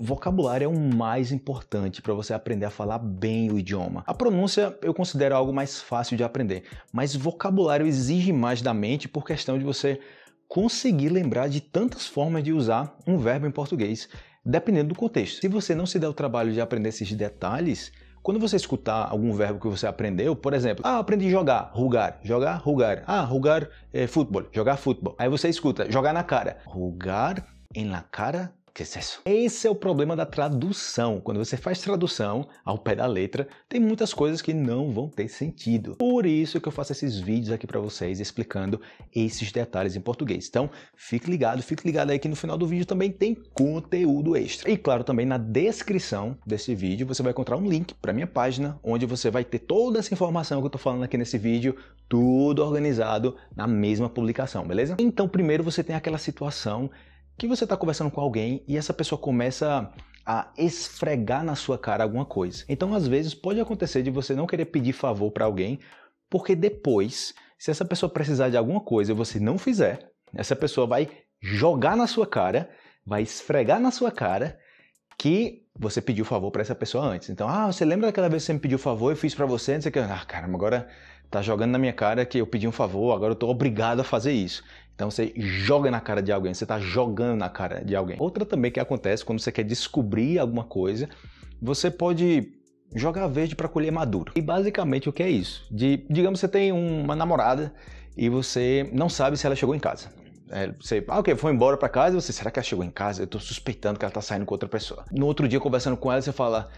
Vocabulário é o mais importante para você aprender a falar bem o idioma. A pronúncia eu considero algo mais fácil de aprender, mas vocabulário exige mais da mente por questão de você conseguir lembrar de tantas formas de usar um verbo em português, dependendo do contexto. Se você não se der o trabalho de aprender esses detalhes, quando você escutar algum verbo que você aprendeu, por exemplo, ah, aprendi jogar, rugar, jogar, rugar, ah, rugar é, futebol, jogar futebol. Aí você escuta, jogar na cara, rugar em la cara que isso? É Esse é o problema da tradução. Quando você faz tradução ao pé da letra, tem muitas coisas que não vão ter sentido. Por isso que eu faço esses vídeos aqui para vocês explicando esses detalhes em português. Então, fique ligado, fique ligado aí que no final do vídeo também tem conteúdo extra. E claro, também na descrição desse vídeo você vai encontrar um link para minha página, onde você vai ter toda essa informação que eu estou falando aqui nesse vídeo, tudo organizado na mesma publicação, beleza? Então, primeiro você tem aquela situação que você está conversando com alguém e essa pessoa começa a esfregar na sua cara alguma coisa. Então, às vezes, pode acontecer de você não querer pedir favor para alguém, porque depois, se essa pessoa precisar de alguma coisa e você não fizer, essa pessoa vai jogar na sua cara, vai esfregar na sua cara que você pediu favor para essa pessoa antes. Então, ah, você lembra daquela vez que você me pediu favor, eu fiz para você, não sei o que. Ah, caramba, agora tá jogando na minha cara que eu pedi um favor, agora eu tô obrigado a fazer isso. Então você joga na cara de alguém, você está jogando na cara de alguém. Outra também que acontece quando você quer descobrir alguma coisa, você pode jogar verde para colher maduro. E basicamente o que é isso? De, digamos você tem uma namorada e você não sabe se ela chegou em casa. É, você, ah, ok, foi embora para casa, você, será que ela chegou em casa? Eu estou suspeitando que ela está saindo com outra pessoa. No outro dia, conversando com ela, você fala,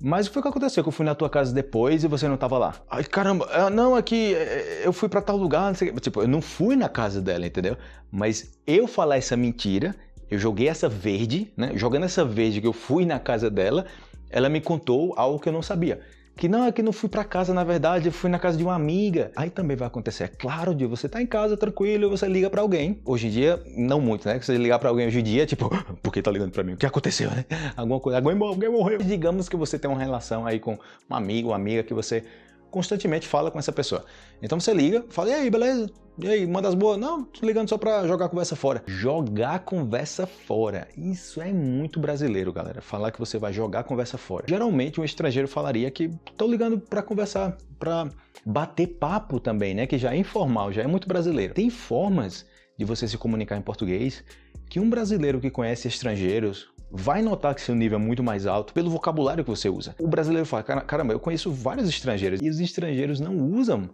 mas o que foi que aconteceu? Que eu fui na tua casa depois e você não tava lá. Ai, caramba, é, não, é que é, é, eu fui para tal lugar, Tipo, eu não fui na casa dela, entendeu? Mas eu falar essa mentira, eu joguei essa verde, né? Jogando essa verde que eu fui na casa dela, ela me contou algo que eu não sabia que não, é que não fui para casa, na verdade, eu fui na casa de uma amiga. Aí também vai acontecer. É claro, de você tá em casa tranquilo, você liga para alguém. Hoje em dia, não muito, né? Que você ligar para alguém hoje em dia, tipo, por que tá ligando para mim? O que aconteceu, né? Alguma coisa, alguém morreu. Digamos que você tem uma relação aí com um amigo, uma amiga que você constantemente fala com essa pessoa. Então você liga, fala, e aí, beleza? E aí, manda as boas? Não, tô ligando só pra jogar a conversa fora. Jogar a conversa fora. Isso é muito brasileiro, galera. Falar que você vai jogar a conversa fora. Geralmente um estrangeiro falaria que tô ligando pra conversar, pra bater papo também, né? Que já é informal, já é muito brasileiro. Tem formas de você se comunicar em português que um brasileiro que conhece estrangeiros, vai notar que seu nível é muito mais alto pelo vocabulário que você usa. O brasileiro fala: caramba, eu conheço vários estrangeiros e os estrangeiros não usam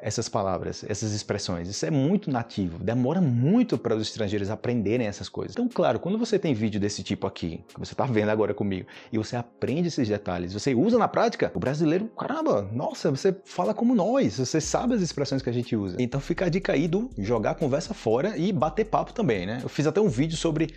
essas palavras, essas expressões. Isso é muito nativo, demora muito para os estrangeiros aprenderem essas coisas. Então, claro, quando você tem vídeo desse tipo aqui, que você está vendo agora comigo, e você aprende esses detalhes, você usa na prática, o brasileiro, caramba, nossa, você fala como nós, você sabe as expressões que a gente usa. Então fica a dica aí do jogar a conversa fora e bater papo também, né? Eu fiz até um vídeo sobre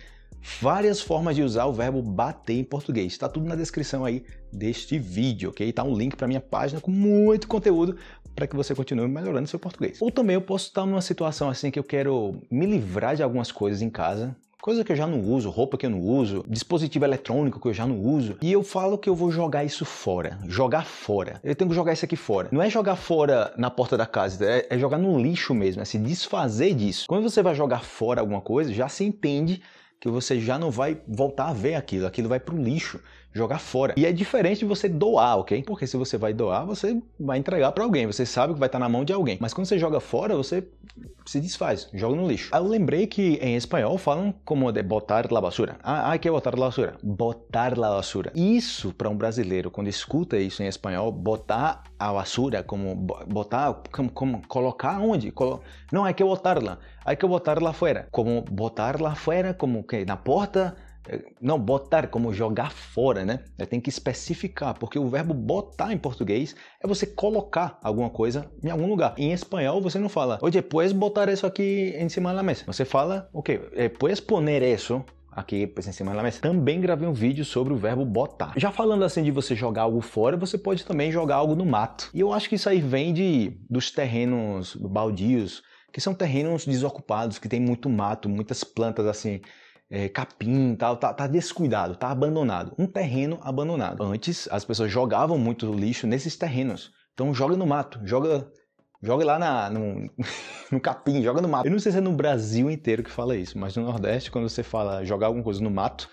várias formas de usar o verbo bater em português. Está tudo na descrição aí deste vídeo, ok? Tá um link para minha página com muito conteúdo para que você continue melhorando seu português. Ou também eu posso estar numa situação assim que eu quero me livrar de algumas coisas em casa, coisa que eu já não uso, roupa que eu não uso, dispositivo eletrônico que eu já não uso, e eu falo que eu vou jogar isso fora, jogar fora. Eu tenho que jogar isso aqui fora. Não é jogar fora na porta da casa, é, é jogar no lixo mesmo, é se desfazer disso. Quando você vai jogar fora alguma coisa, já se entende que você já não vai voltar a ver aquilo, aquilo vai para o lixo jogar fora. E é diferente de você doar, ok? Porque se você vai doar, você vai entregar para alguém, você sabe que vai estar tá na mão de alguém. Mas quando você joga fora, você se desfaz, joga no lixo. Aí ah, eu lembrei que em espanhol falam como de botar la basura. Ah, ah que é botar la basura? Botar la basura. Isso para um brasileiro, quando escuta isso em espanhol, botar a basura, como botar, como, como colocar onde? Colo... Não, é que botar lá. Hay que botar lá fora. Como botar lá fora, como que na porta não, botar como jogar fora, né? É, tem que especificar, porque o verbo botar em português é você colocar alguma coisa em algum lugar. Em espanhol você não fala, oye, puedes botar isso aqui em cima da mesa. Você fala, ok, eh, puedes poner isso aqui em cima da mesa. Também gravei um vídeo sobre o verbo botar. Já falando assim de você jogar algo fora, você pode também jogar algo no mato. E eu acho que isso aí vem de, dos terrenos baldios, que são terrenos desocupados, que tem muito mato, muitas plantas assim é, capim, tal tá, tá, descuidado, tá abandonado. Um terreno abandonado. Antes, as pessoas jogavam muito lixo nesses terrenos. Então, joga no mato, joga, joga lá na, no, no, capim, joga no mato. Eu não sei se é no Brasil inteiro que fala isso, mas no Nordeste, quando você fala jogar alguma coisa no mato,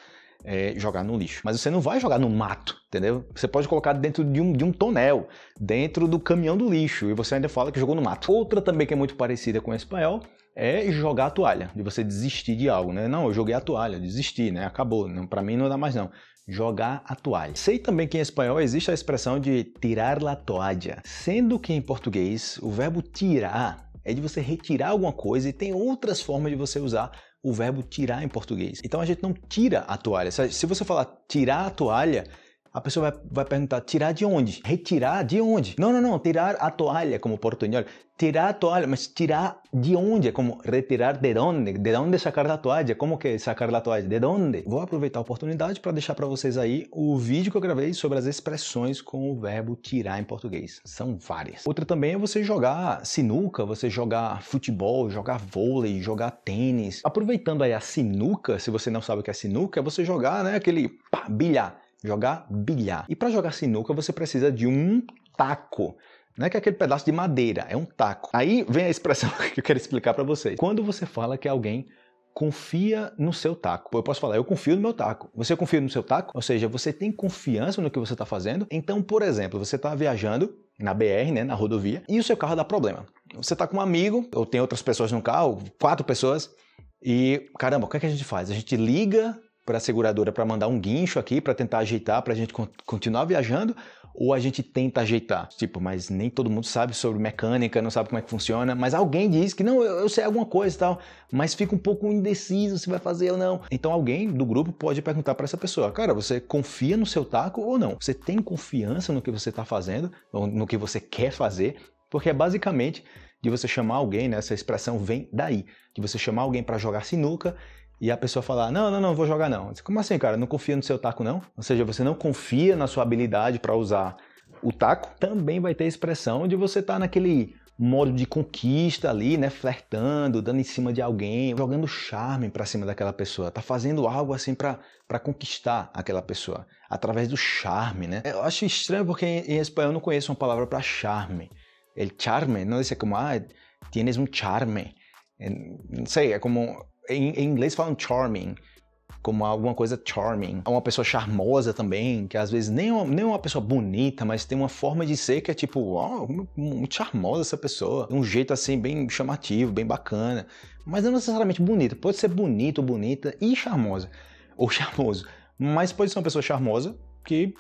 é jogar no lixo. Mas você não vai jogar no mato, entendeu? Você pode colocar dentro de um, de um tonel, dentro do caminhão do lixo, e você ainda fala que jogou no mato. Outra também que é muito parecida com o espanhol é jogar a toalha, de você desistir de algo, né? Não, eu joguei a toalha, desisti, né? Acabou, não, para mim não dá mais não. Jogar a toalha. Sei também que em espanhol existe a expressão de tirar la toalla, sendo que em português o verbo tirar é de você retirar alguma coisa e tem outras formas de você usar o verbo tirar em português. Então a gente não tira a toalha. Se você falar tirar a toalha, a pessoa vai, vai perguntar: tirar de onde? Retirar de onde? Não, não, não, tirar a toalha, como portunhol. Tirar a toalha, mas tirar de onde? É como retirar de onde? De onde sacar a toalha? Como que é sacar a toalha? De onde? Vou aproveitar a oportunidade para deixar para vocês aí o vídeo que eu gravei sobre as expressões com o verbo tirar em português. São várias. Outra também é você jogar sinuca, você jogar futebol, jogar vôlei, jogar tênis. Aproveitando aí a sinuca, se você não sabe o que é sinuca, é você jogar, né, aquele pá, bilhar jogar bilhar. E para jogar sinuca você precisa de um taco. Não é que é aquele pedaço de madeira, é um taco. Aí vem a expressão que eu quero explicar para vocês. Quando você fala que alguém confia no seu taco. Eu posso falar, eu confio no meu taco. Você confia no seu taco? Ou seja, você tem confiança no que você está fazendo? Então, por exemplo, você está viajando na BR, né, na rodovia, e o seu carro dá problema. Você está com um amigo, ou tem outras pessoas no carro, quatro pessoas, e caramba, o que, é que a gente faz? A gente liga para a seguradora para mandar um guincho aqui para tentar ajeitar para a gente continuar viajando ou a gente tenta ajeitar. Tipo, mas nem todo mundo sabe sobre mecânica, não sabe como é que funciona, mas alguém diz que não, eu, eu sei alguma coisa e tal, mas fica um pouco indeciso se vai fazer ou não. Então alguém do grupo pode perguntar para essa pessoa: "Cara, você confia no seu taco ou não? Você tem confiança no que você está fazendo, no que você quer fazer?" Porque é basicamente de você chamar alguém, né? Essa expressão vem daí, de você chamar alguém para jogar sinuca e a pessoa falar: Não, não, não, vou jogar não. Disse, Como assim, cara? Não confia no seu taco, não? Ou seja, você não confia na sua habilidade para usar o taco. Também vai ter a expressão de você estar tá naquele modo de conquista ali, né? Flertando, dando em cima de alguém, jogando charme para cima daquela pessoa. Tá fazendo algo assim para conquistar aquela pessoa, através do charme, né? Eu acho estranho porque em, em espanhol eu não conheço uma palavra para charme. El charme, não sei é como, ah, tienes um charme. É, não sei, é como em, em inglês falam charming, como alguma coisa charming. Uma pessoa charmosa também, que às vezes nem nem uma pessoa bonita, mas tem uma forma de ser que é tipo, ó, oh, muito charmosa essa pessoa. Um jeito assim bem chamativo, bem bacana. Mas não necessariamente bonita. Pode ser bonito, bonita e charmosa. Ou charmoso. Mas pode ser uma pessoa charmosa que,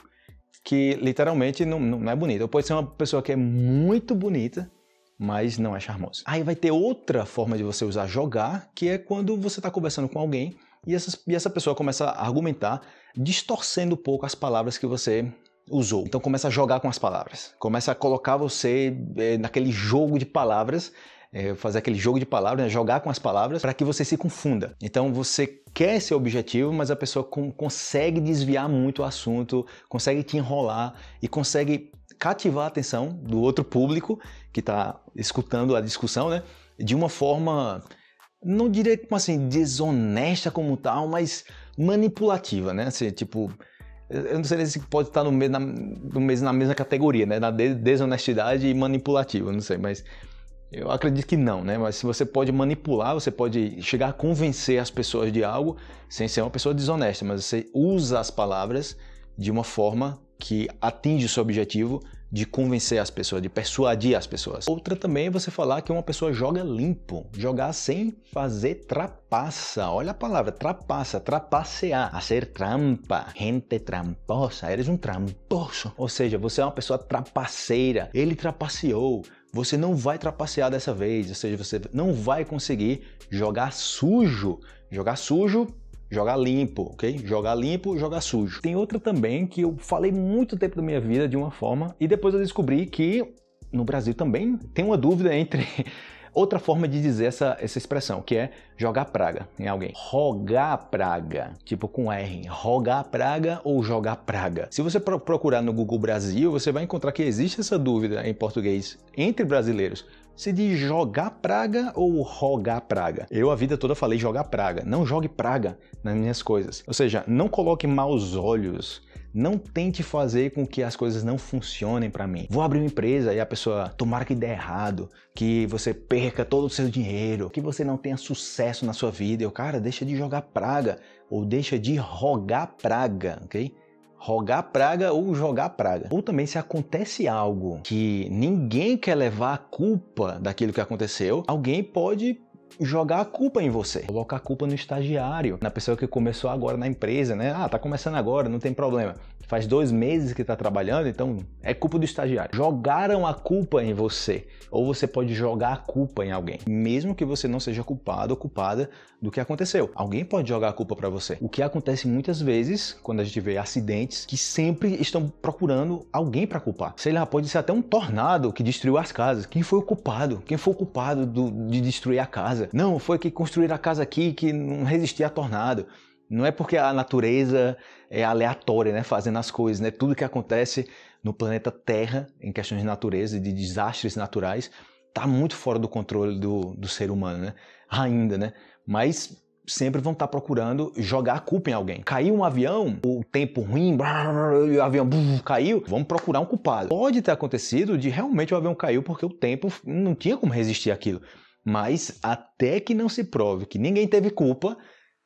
que literalmente não, não é bonita. Ou pode ser uma pessoa que é muito bonita mas não é charmoso. Aí vai ter outra forma de você usar jogar, que é quando você está conversando com alguém e essa, e essa pessoa começa a argumentar, distorcendo um pouco as palavras que você usou. Então começa a jogar com as palavras, começa a colocar você é, naquele jogo de palavras, é, fazer aquele jogo de palavras, né, jogar com as palavras para que você se confunda. Então você quer esse objetivo, mas a pessoa com, consegue desviar muito o assunto, consegue te enrolar e consegue cativar a atenção do outro público que está escutando a discussão, né? De uma forma, não diria como assim, desonesta como tal, mas manipulativa, né? Assim, tipo, eu não sei se pode estar no mesmo, na, mesmo, na mesma categoria, né? Na desonestidade e manipulativa, não sei, mas eu acredito que não, né? Mas se você pode manipular, você pode chegar a convencer as pessoas de algo sem ser uma pessoa desonesta, mas você usa as palavras de uma forma que atinge o seu objetivo de convencer as pessoas, de persuadir as pessoas. Outra também é você falar que uma pessoa joga limpo, jogar sem fazer trapaça. Olha a palavra, trapaça, trapacear, fazer trampa, gente tramposa, eres um tramposo. Ou seja, você é uma pessoa trapaceira, ele trapaceou, você não vai trapacear dessa vez, ou seja, você não vai conseguir jogar sujo. Jogar sujo Jogar limpo, ok? Jogar limpo, jogar sujo. Tem outra também que eu falei muito tempo da minha vida de uma forma e depois eu descobri que no Brasil também tem uma dúvida entre outra forma de dizer essa, essa expressão, que é jogar praga em alguém. Rogar praga, tipo com R, rogar praga ou jogar praga. Se você procurar no Google Brasil, você vai encontrar que existe essa dúvida em português entre brasileiros. Se diz jogar praga ou rogar praga? Eu a vida toda falei jogar praga. Não jogue praga nas minhas coisas. Ou seja, não coloque maus olhos não tente fazer com que as coisas não funcionem para mim. Vou abrir uma empresa e a pessoa, tomara que dê errado, que você perca todo o seu dinheiro, que você não tenha sucesso na sua vida. Eu, cara, deixa de jogar praga ou deixa de rogar praga, ok? rogar praga ou jogar praga. Ou também se acontece algo que ninguém quer levar a culpa daquilo que aconteceu, alguém pode jogar a culpa em você, colocar a culpa no estagiário, na pessoa que começou agora na empresa, né? Ah, tá começando agora, não tem problema. Faz dois meses que tá trabalhando, então é culpa do estagiário. Jogaram a culpa em você, ou você pode jogar a culpa em alguém, mesmo que você não seja culpado ou culpada do que aconteceu. Alguém pode jogar a culpa para você. O que acontece muitas vezes quando a gente vê acidentes que sempre estão procurando alguém para culpar. Sei lá, pode ser até um tornado que destruiu as casas. Quem foi o culpado? Quem foi o culpado do, de destruir a casa? casa. Não, foi que construíram a casa aqui que não resistia a tornado. Não é porque a natureza é aleatória, né, fazendo as coisas, né? Tudo que acontece no planeta Terra, em questões de natureza, de desastres naturais, está muito fora do controle do, do ser humano, né? Ainda, né? Mas sempre vão estar tá procurando jogar a culpa em alguém. Caiu um avião, o tempo ruim, o avião caiu, vamos procurar um culpado. Pode ter acontecido de realmente o avião caiu porque o tempo não tinha como resistir àquilo. Mas até que não se prove que ninguém teve culpa,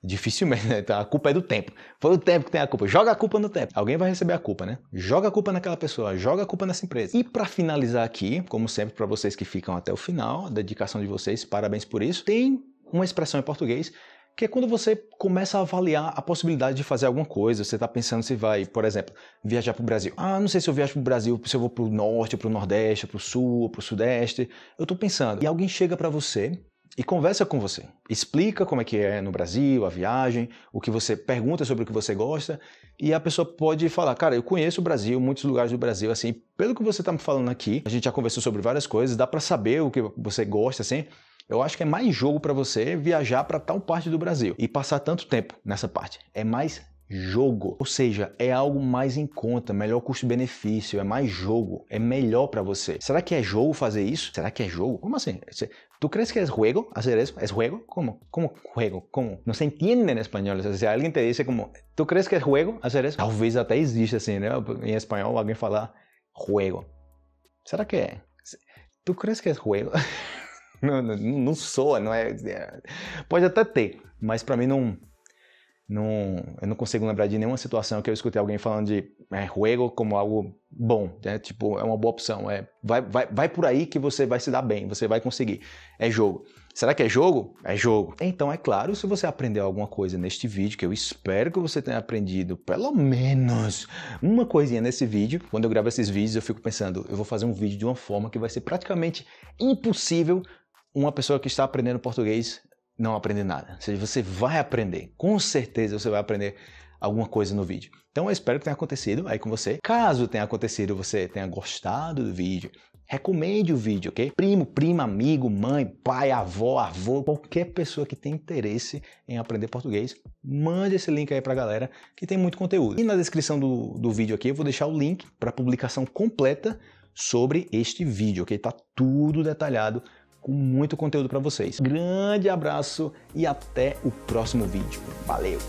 dificilmente, né? Então, a culpa é do tempo. Foi o tempo que tem a culpa. Joga a culpa no tempo. Alguém vai receber a culpa, né? Joga a culpa naquela pessoa, joga a culpa nessa empresa. E para finalizar aqui, como sempre para vocês que ficam até o final, a dedicação de vocês, parabéns por isso. Tem uma expressão em português que é quando você começa a avaliar a possibilidade de fazer alguma coisa. Você está pensando se vai, por exemplo, viajar para o Brasil. Ah, não sei se eu viajo para o Brasil, se eu vou para o norte, para o nordeste, para o sul, para o sudeste. Eu estou pensando. E alguém chega para você e conversa com você. Explica como é que é no Brasil, a viagem, o que você pergunta sobre o que você gosta. E a pessoa pode falar, cara, eu conheço o Brasil, muitos lugares do Brasil, assim, pelo que você está me falando aqui, a gente já conversou sobre várias coisas, dá para saber o que você gosta, assim, eu acho que é mais jogo para você viajar para tal parte do Brasil e passar tanto tempo nessa parte. É mais jogo. Ou seja, é algo mais em conta, melhor custo-benefício, é mais jogo, é melhor para você. Será que é jogo fazer isso? Será que é jogo? Como assim? Tu crees que é juego fazer isso? É jogo? Como? Como juego? Como? Não se entende em espanhol. Se alguém te diz como, tu crees que é juego fazer isso? Talvez até exista assim, né? Em espanhol alguém falar juego. Será que é? Tu crees que é juego? Não, não, não soa, não é, é, Pode até ter, mas para mim não, não. Eu não consigo lembrar de nenhuma situação que eu escutei alguém falando de é, como algo bom, né? Tipo, é uma boa opção. É, vai, vai, vai por aí que você vai se dar bem, você vai conseguir. É jogo. Será que é jogo? É jogo. Então, é claro, se você aprendeu alguma coisa neste vídeo, que eu espero que você tenha aprendido pelo menos uma coisinha nesse vídeo. Quando eu gravo esses vídeos, eu fico pensando, eu vou fazer um vídeo de uma forma que vai ser praticamente impossível uma pessoa que está aprendendo português não aprende nada. Ou seja, você vai aprender, com certeza você vai aprender alguma coisa no vídeo. Então eu espero que tenha acontecido aí com você. Caso tenha acontecido, você tenha gostado do vídeo, recomende o vídeo, ok? Primo, prima, amigo, mãe, pai, avó, avô, qualquer pessoa que tem interesse em aprender português, mande esse link aí pra galera que tem muito conteúdo. E na descrição do, do vídeo aqui eu vou deixar o link para publicação completa sobre este vídeo, ok? Tá tudo detalhado com muito conteúdo para vocês. Grande abraço e até o próximo vídeo. Valeu!